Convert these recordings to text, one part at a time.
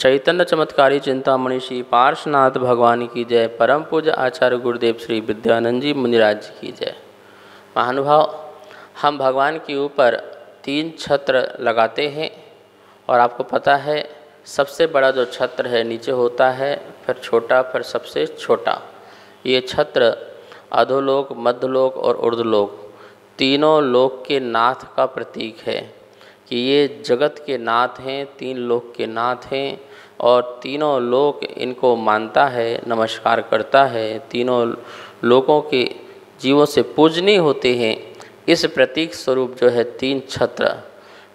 चैतन्य चमत्कारी चिंतामणि श्री पार्शनाथ भगवान की जय परम पूज आचार्य गुरुदेव श्री विद्यानंद जी मुनिराज जी की जय महानुभाव हम भगवान के ऊपर तीन छत्र लगाते हैं और आपको पता है सबसे बड़ा जो छत्र है नीचे होता है फिर छोटा फिर सबसे छोटा ये छत्र अधोलोक मध्यलोक और उर्धलोक तीनों लोक के नाथ का प्रतीक है कि ये जगत के नाथ हैं तीन लोक के नाथ हैं और तीनों लोक इनको मानता है नमस्कार करता है तीनों लोगों के जीवों से पूजनीय होते हैं इस प्रतीक स्वरूप जो है तीन छत्र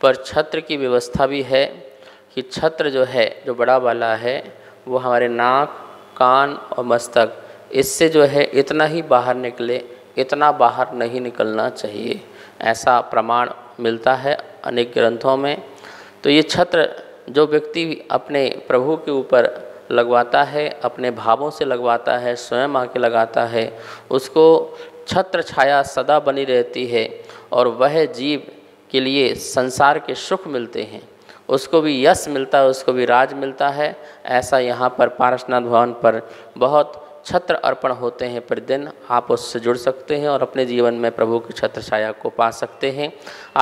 पर छत्र की व्यवस्था भी है कि छत्र जो है जो बड़ा वाला है वो हमारे नाक कान और मस्तक इससे जो है इतना ही बाहर निकले इतना बाहर नहीं निकलना चाहिए ऐसा प्रमाण मिलता है अनेक ग्रंथों में तो ये छत्र जो व्यक्ति अपने प्रभु के ऊपर लगवाता है अपने भावों से लगवाता है स्वयं आके लगाता है उसको छत्र छाया सदा बनी रहती है और वह जीव के लिए संसार के सुख मिलते हैं उसको भी यश मिलता है उसको भी राज मिलता है ऐसा यहाँ पर पारसनाथ भवन पर बहुत छत्र अर्पण होते हैं प्रतिदिन आप उससे जुड़ सकते हैं और अपने जीवन में प्रभु की छत्र छाया को पा सकते हैं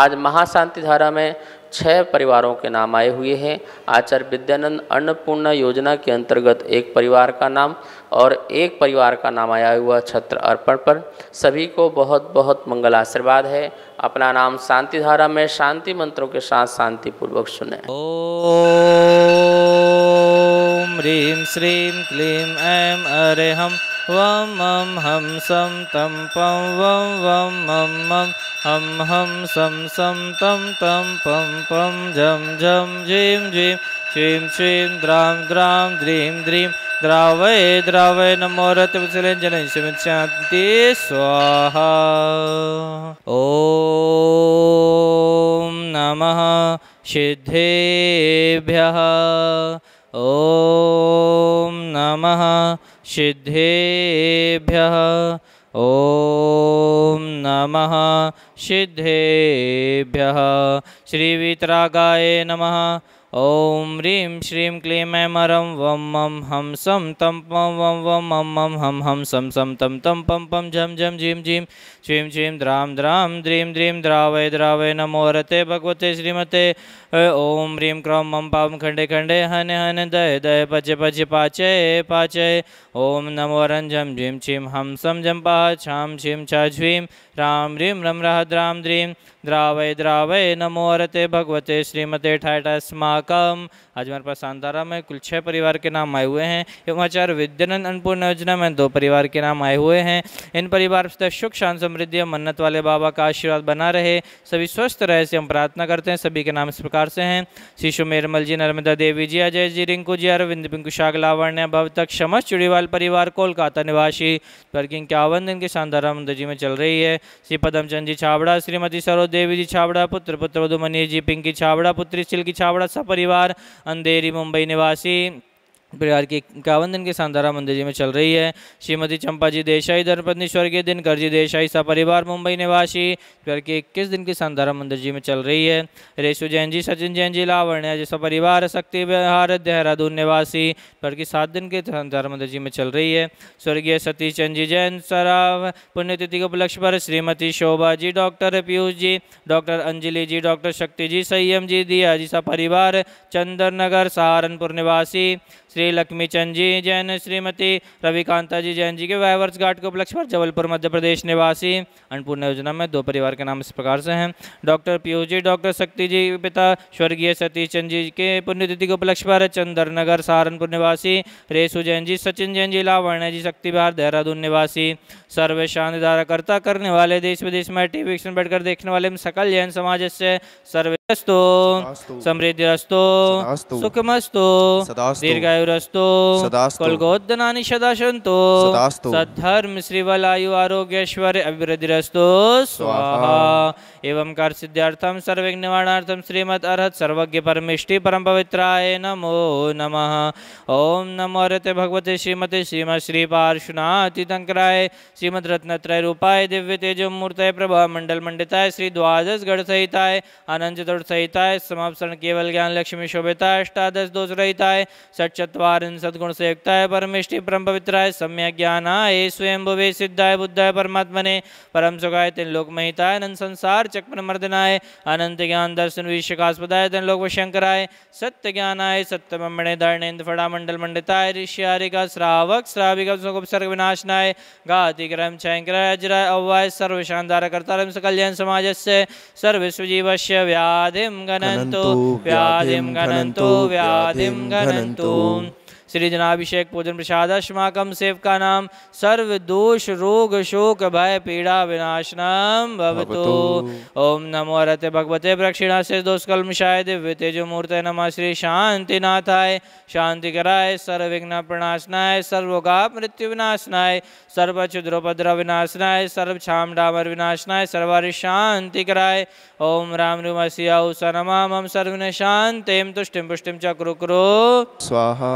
आज महाशांति धारा में छः परिवारों के नाम आए हुए हैं आचार्य विद्यानंद अन्नपूर्णा योजना के अंतर्गत एक परिवार का नाम और एक परिवार का नाम आया हुआ छत्र अर्पण पर सभी को बहुत बहुत मंगल आशीर्वाद है अपना नाम शांति धारा में शांति मंत्रों के साथ शांतिपूर्वक सुने ओ ॐ ह्रीं श्रीं क्लीं ऐं अरेहं वं मं हं सं तं पं वं वं मं मं हं हं सं सं तं तं पं पं झं झं झीं झीं श्रीं श्रीं द्रां द्रां द्रीं द्रीं द्रावये द्रावय नमोरतविचले जनै शिवशान्ति स्वाहा ॐ नमः सिद्धेभ्यः ओम नमः सिद्धेभ्यः ओम नमः सिद्धेभ्यः श्रीवितरागाय नमः ओम रीम श्रीं क्ली ऐं वम मम हम सम तम पम वम वम मम मम हम हम सम सम तम तम तं पम पं झम झं झीं झीं श्रीम श्रीं द्राम द्रां द्रीम द्रीं द्रावय द्रावय नमो रते भगवते श्रीमते ओम रीम क्रम मम पाम खंडे खंडे हन हन दय दय पच पच पाचय पाचय ओम नमो झम झीम छीं हम सं झम पा छां छीम छा झीम राम रीम रम रह द्राम द्रीम द्रावय द्रावय नमो रते भगवते श्रीमते स्मा महाकम आज हमारे पास सांतारा में कुल छः परिवार के नाम आए हुए हैं एवं आचार्य विद्यानंद अन्नपूर्ण योजना में दो परिवार के नाम आए हुए हैं इन परिवार से सुख शांत समृद्धि और मन्नत वाले बाबा का आशीर्वाद बना रहे सभी स्वस्थ रहे से हम प्रार्थना करते हैं सभी के नाम इस प्रकार से हैं शिशु मेरमल जी नर्मदा देवी जी अजय जी रिंकू जी अरविंद पिंकू शागलावर्ण्य भव तक क्षमश चुड़ीवाल परिवार कोलकाता निवासी वर्किंग के आवेदन के शानदारा जी में चल रही है श्री पदमचंद जी छावड़ा श्रीमती सरोज देवी जी छावड़ा पुत्र पुत्र मनीष जी पिंकी छावड़ा पुत्री सिल्की छावड़ा सब परिवार अंधेरी मुंबई निवासी परिवार की इक्यावन दिन की सांधारा मंदिर जी में चल रही है श्रीमती चंपा जी देसाई धर्मपत्नी स्वर्गीय दिनकर जी देसाई सा परिवार मुंबई निवासी परिवार की इक्कीस दिन की सांधारा मंदिर जी में चल रही है रेशु जैन जी सचिन जैन जी लावण्य सा परिवार शक्ति बिहार देहरादून निवासी परिवार की सात दिन की सांधारा मंदिर जी में चल रही है स्वर्गीय सतीश चंद जी जैन सराव पुण्यतिथि के उपलक्ष्य पर Shrimati Shobha ji doctor Piyush ji doctor Anjali ji doctor Shakti ji संयम जी दिया जी सा परिवार चंद्रनगर नगर सहारनपुर निवासी श्री श्री लक्ष्मीचंद जी जैन श्रीमती रविकांता जी जैन जी के वायवर्स घाट के उपलक्ष्य पर जबलपुर मध्य प्रदेश निवासी अन्नपूर्ण योजना में दो परिवार के नाम इस प्रकार से हैं डॉक्टर पीयूष जी डॉक्टर शक्ति जी पिता स्वर्गीय सतीश चंद जी के पुण्यतिथि के उपलक्ष्य पर चंदर नगर सहारनपुर निवासी रेशु जैन जी सचिन जैन जी लावण्या जी शक्ति बिहार देहरादून निवासी सर्व शांति धारा करता करने वाले देश विदेश में टीवी बैठकर देखने वाले सकल जैन समाज से सर्वे अस्तु समृद्धिरस्तु सुखमस्तु दीर्घायुरस्तु कुलगोदनानि सदा सन्तु सद्धर्म श्रीवलायु आरोग्यश्वर अभिवृद्धिस्तु स्वाहा एवं कार्य सिद्ध्यार्थम सर्वे निवारणार्थम श्रीमद अर्हत सर्वज्ञ परमिष्टि परम पवित्राय नमो नमः ओम नमो रते भगवते श्रीमते श्रीमद श्री पार्श्वनाथितंकराय श्रीमद रत्नत्रय रूपाय दिव्य तेजो मूर्तय प्रभा मंडल मंडिताय श्री द्वादश गढ़ सहिताय अनंत षट्सहिताय समापसरण केवल ज्ञान लक्ष्मी शोभिता अष्टादश दोष रहिताय षट्चत्वारिन सद्गुण से युक्ताय परमिष्टि परम पवित्राय ज्ञान ज्ञानाय स्वयं भुवे सिद्धाय बुद्धाय परमात्मने परम सुखाय तिन लोक महिताय अनंत संसार चक्र मर्दनाय अनंत ज्ञान दर्शन विशकास्पदाय तिन लोक शंकराय सत्य ज्ञान सत्य ज्ञानाय सत्यमणे फड़ा मंडल मंडिताय ऋषि ऋषिहारिका श्रावक श्राविका सर्ग विनाशनाय गाति क्रम छयंकराय अजराय अव्वाय सर्व सर्वशानदार कर्ता सकल्याण समाज से सर्वस्वजीवश्य व्या ्याधिं गणन्तु व्याधिं गणन्तु व्याधिं गणन्तु श्री जनाभिषेक पूजन प्रसाद अश्माकम सेवका नाम सर्व दोष रोग शोक भय पीड़ा विनाशनम भवतो ओम नमो अरते भगवते प्रक्षिणा से दोषकल्म शाय दिव्य तेजो मूर्त नम श्री शांतिनाथाय शांति कराय विघ्न प्रणाशनाय सर्वोगा मृत्यु विनाशनाय सर्व क्षुद्रोपद्रव विनाशनाय सर्व छाम डामर विनाशनाय सर्वारि शांति कराय ओम राम रूम सिया सनमा मम शांतिम तुष्टिम पुष्टिम चक्रुक्रो स्वाहा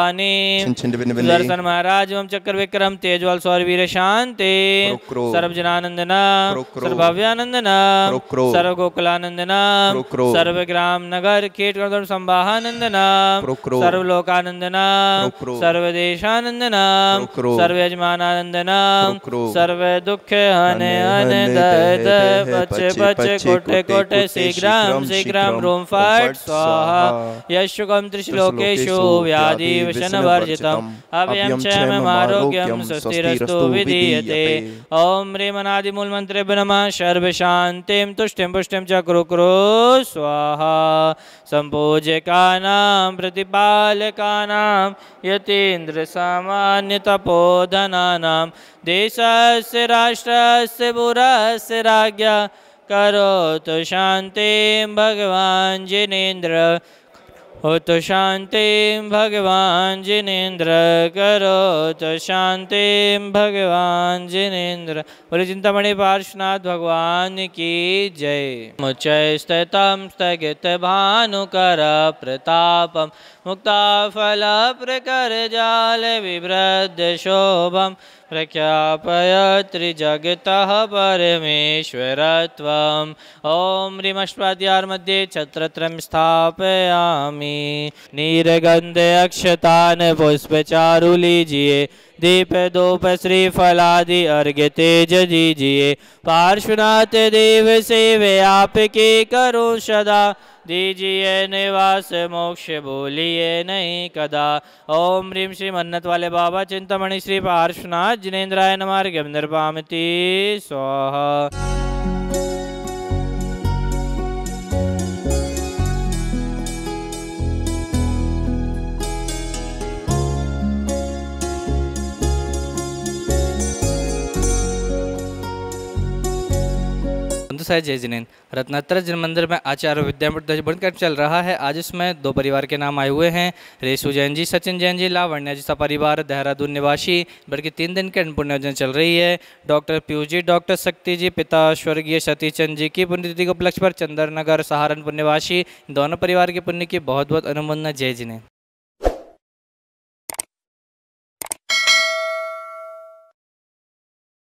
दर्शन महाराज ओम चक्र विक्रम तेजवाल सौर वीर शांति सर्व जनानंदना सर्वभव्यानंदना सर्व गोकुलानंदना सर्व ग्राम नगर कीट संवाहानंदना सर्व लोकानंदना सर्व देशानंदना सर्व यजमानानंदना सर्व दुख हन हन दर्द बच बच कोट कोट शीघ्रम शीघ्रम रोम फट स्वाहा यशुकम त्रिश्लोकेशु व्याधि विष्णुवर्जितम् अभयं च मम आरोग्यं स्वस्तिरस्तु विधीयते ॐ ह्रीमनादिमूलमन्त्रेभ्य नमः सर्वशान्तिं तुष्टिं पुष्टिं च कुरु कुरु स्वाहा सम्पूजकानां प्रतिपालकानां से देशस्य से पुरस्य करो तो शांति भगवान जिनेन्द्र उत तो शांति भगवान जिनेन्द्र करो तो शांति भगवान जिनेन्द्र बोले चिंतामणि पार्श्वनाथ भगवान की जय मुच स्थितम स्थगित भानुकर प्रतापम मुक्ता फल प्रकर जाल विवृद्ध शोभम प्रख्यापयत्रिजगतः परमेश्वर त्वम् ॐ ह्रीमष्पाद्यार्मध्ये छत्रत्रं स्थापयामि नीरगन्धे अक्षतान् पुष्पचारु लीजिए दीप धूप श्री फलादि अर्घ्य तेज दीजिए पार्श्वनाथ देव सेवे आपके करो सदा दीजिए निवास मोक्ष बोलिए नहीं कदा ओम ह्रीम श्री मन्नत वाले बाबा चिंतामणि श्री पार्श्वनाथ जिनेन्द्राय नमार्ग निर्पाती स्वाहा हिंदू साहित्य जय जिनेन रत्नात्र जैन मंदिर में आचार्य विद्यापीठ ध्वज कर चल रहा है आज इसमें दो परिवार के नाम आए हुए हैं रेशु जैन जी सचिन जैन जी लावण्य जी सा परिवार देहरादून निवासी बल्कि तीन दिन की अन्नपूर्ण योजना चल रही है डॉक्टर पीयू जी डॉक्टर शक्ति जी पिता स्वर्गीय सतीश चंद जी की पुण्यतिथि के उपलक्ष्य पर चंद्रनगर सहारनपुर निवासी दोनों परिवार के पुण्य की बहुत बहुत अनुमोदना जय जिनेन